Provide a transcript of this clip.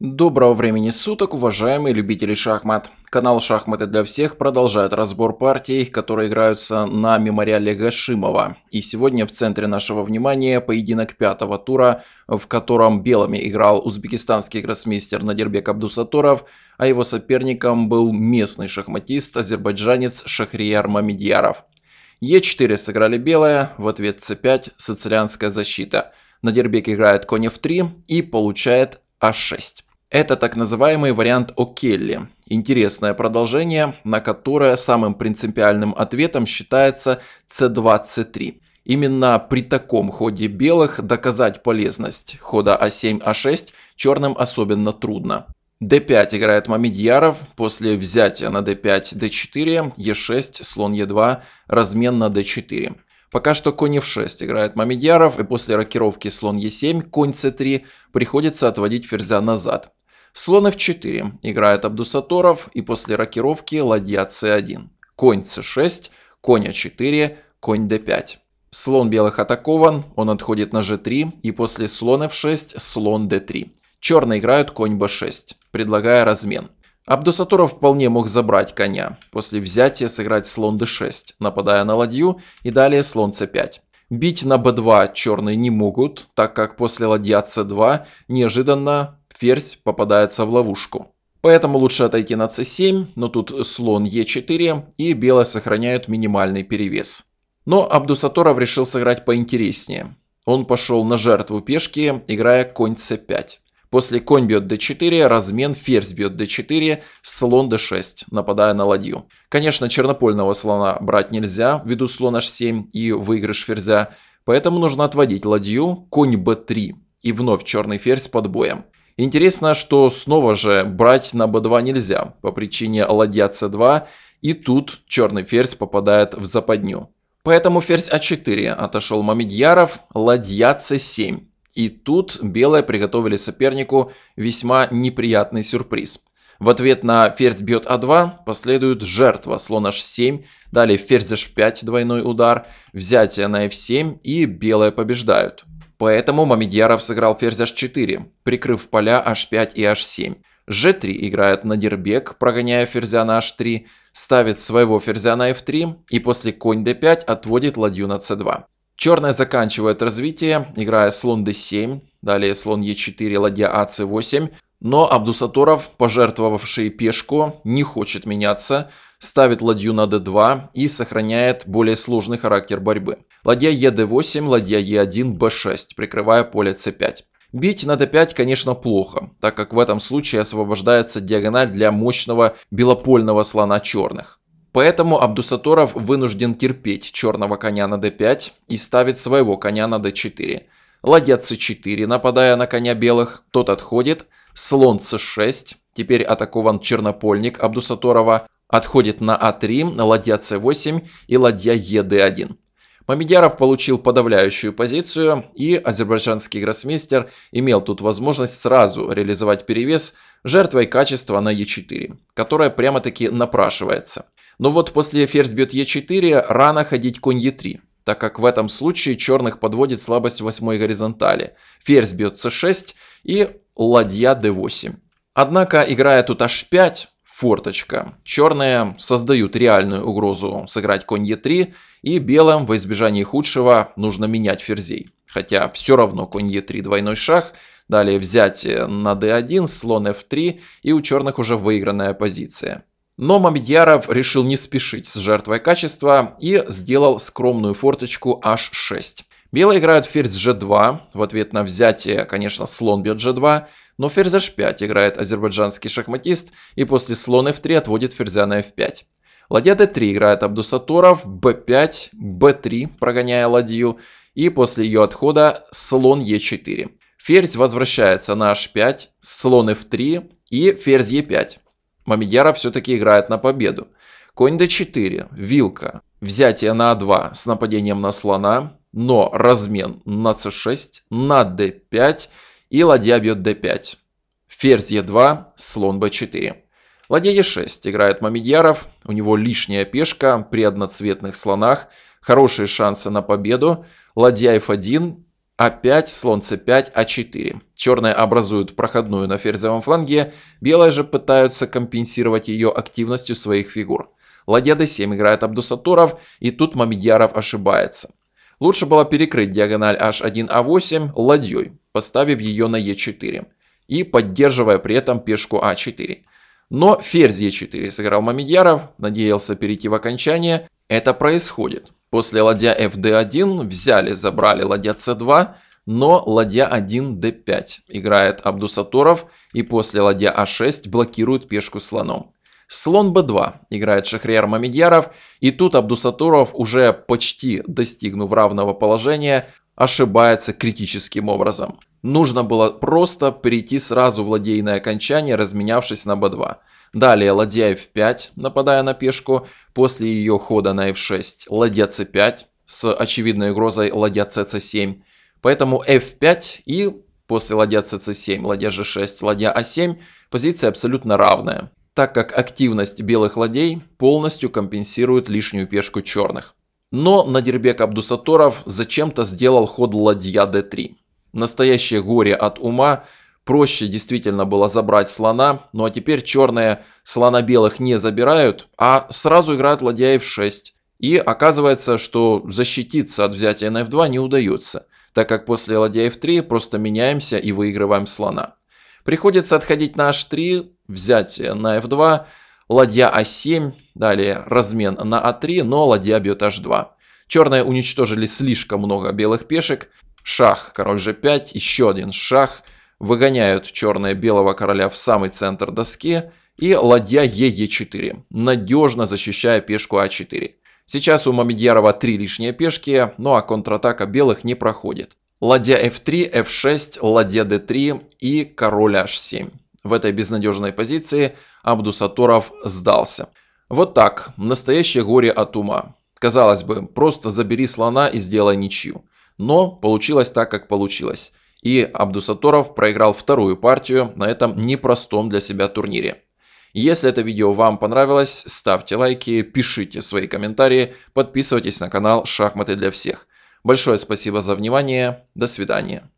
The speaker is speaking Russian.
Доброго времени суток, уважаемые любители шахмат. Канал «Шахматы для всех» продолжает разбор партий, которые играются на мемориале Гашимова. И сегодня в центре нашего внимания поединок пятого тура, в котором белыми играл узбекистанский гроссмейстер Надербек Абдусаторов, а его соперником был местный шахматист-азербайджанец Шахрияр Мамедьяров. Е4 сыграли белые в ответ c5 сицилианская защита. Надербек играет конь f3 и получает а6. Это так называемый вариант О'Келли. Интересное продолжение, на которое самым принципиальным ответом считается c 3 Именно при таком ходе белых доказать полезность хода А7-А6 черным особенно трудно. d5 играет Мамедьяров, после взятия на d5, d4, e6, слон e2, размен на d4. Пока что конь f6 играет Мамедьяров, и после рокировки слон e7, конь c3 приходится отводить ферзя назад. Слон f4 играет Абдусаторов, и после рокировки ладья c1. Конь c6, конь a4, а конь d5. Слон белых атакован, он отходит на g3, и после слона f6 слон d3. Черные играют конь b6, предлагая размен. Абдусаторов вполне мог забрать коня, после взятия сыграть слон d6, нападая на ладью, и далее слон c5. Бить на b2 черные не могут, так как после ладья c2 неожиданно ферзь попадается в ловушку. Поэтому лучше отойти на c7, но тут слон e4 и белые сохраняют минимальный перевес. Но Абдусаторов решил сыграть поинтереснее. Он пошел на жертву пешки, играя конь c5. После конь бьет d4, размен, ферзь бьет d4, слон d6, нападая на ладью. Конечно, чернопольного слона брать нельзя, ввиду слон h7 и выигрыш ферзя, поэтому нужно отводить ладью, конь b3 и вновь черный ферзь под боем. Интересно, что снова же брать на b2 нельзя, по причине ладья c2, и тут черный ферзь попадает в западню. Поэтому ферзь а4 отошел Мамедьяров, ладья c7 и тут белые приготовили сопернику весьма неприятный сюрприз. В ответ на ферзь бьет а2 последует жертва, слон h7, далее ферзь h5 двойной удар, взятие на f7 и белые побеждают. Поэтому Мамедьяров сыграл ферзь h4, прикрыв поля h5 и h7. g3 играет на дербек, прогоняя ферзя на h3, ставит своего ферзя на f3 и после конь d5 отводит ладью на c2. Черные заканчивают развитие, играя слон d7, далее слон e4, ладья а c8. Но Абдусаторов, пожертвовавший пешку, не хочет меняться, ставит ладью на d2 и сохраняет более сложный характер борьбы. Ладья ед8, ладья e1, b6, прикрывая поле c5. Бить на d5, конечно, плохо, так как в этом случае освобождается диагональ для мощного белопольного слона черных. Поэтому Абдусаторов вынужден терпеть черного коня на d5 и ставит своего коня на d4. Ладья c4, нападая на коня белых, тот отходит. Слон c6, теперь атакован чернопольник Абдусаторова, отходит на a а 3 ладья c8 и ладья ед1. Мамедьяров получил подавляющую позицию, и азербайджанский гроссмейстер имел тут возможность сразу реализовать перевес жертвой качества на Е4, которая прямо-таки напрашивается. Но вот после ферзь бьет Е4 рано ходить конь Е3, так как в этом случае черных подводит слабость восьмой горизонтали. Ферзь бьет с 6 и ладья d8. Однако, играя тут h5, форточка. Черные создают реальную угрозу сыграть конь Е3, и белым во избежании худшего нужно менять ферзей. Хотя все равно конь Е3 двойной шах, далее взять э, на d1, слон f3 и у черных уже выигранная позиция. Но Мамедьяров решил не спешить с жертвой качества и сделал скромную форточку h6. Белые играют ферзь g2, в ответ на взятие, конечно, слон бьет g2, но ферзь h5 играет азербайджанский шахматист и после слон f3 отводит ферзя на f5. Ладья d3 играет Абдусатуров, b5, b3, прогоняя ладью, и после ее отхода слон e4. Ферзь возвращается на h5, слон f3 и ферзь e5. Мамедьяров все-таки играет на победу. Конь d4, вилка, взятие на a2 с нападением на слона, но размен на c6, на d5 и ладья бьет d5. Ферзь e2, слон b4. Ладья e6 играет Мамедьяров, у него лишняя пешка при одноцветных слонах, хорошие шансы на победу, ладья f1, а5, слон c5, а4. Черные образуют проходную на ферзевом фланге, белые же пытаются компенсировать ее активностью своих фигур. Ладья d7 играет Абдусатуров, и тут Мамедьяров ошибается. Лучше было перекрыть диагональ h1a8 а ладьей, поставив ее на e4 и поддерживая при этом пешку a а 4 Но ферзь e4 сыграл Мамедьяров, надеялся перейти в окончание. Это происходит. После ладья fd1 взяли, забрали ладья c2, но ладья 1 d5 играет Абдусаторов и после ладья a а 6 блокирует пешку слоном. Слон b2 играет Шахриар Мамедьяров, и тут Абдусатуров, уже почти достигнув равного положения, ошибается критическим образом. Нужно было просто перейти сразу в ладейное окончание, разменявшись на b2. Далее ладья f5, нападая на пешку, после ее хода на f6 ладья c5 с очевидной угрозой ладья cc7. Поэтому f5 и после ладья cc7, ладья g6, ладья a а 7 позиция абсолютно равная так как активность белых ладей полностью компенсирует лишнюю пешку черных. Но Надирбек Абдусаторов зачем-то сделал ход ладья d3. Настоящее горе от ума. Проще действительно было забрать слона, ну а теперь черные слона белых не забирают, а сразу играют ладья f6. И оказывается, что защититься от взятия на f2 не удается, так как после ладья f3 просто меняемся и выигрываем слона. Приходится отходить на h3, взять на f2, ладья a а 7 далее размен на a а 3 но ладья бьет h2. Черные уничтожили слишком много белых пешек. Шах, король g5, еще один шах. Выгоняют черные белого короля в самый центр доски. И ладья ee4, надежно защищая пешку a а 4 Сейчас у Мамедьярова три лишние пешки, ну а контратака белых не проходит. Ладья f3, f6, ладья d3 и король h7. В этой безнадежной позиции Абдусаторов сдался. Вот так, настоящее горе от ума. Казалось бы, просто забери слона и сделай ничью. Но получилось так, как получилось. И Абдусаторов проиграл вторую партию на этом непростом для себя турнире. Если это видео вам понравилось, ставьте лайки, пишите свои комментарии, подписывайтесь на канал «Шахматы для всех». Большое спасибо за внимание, до свидания.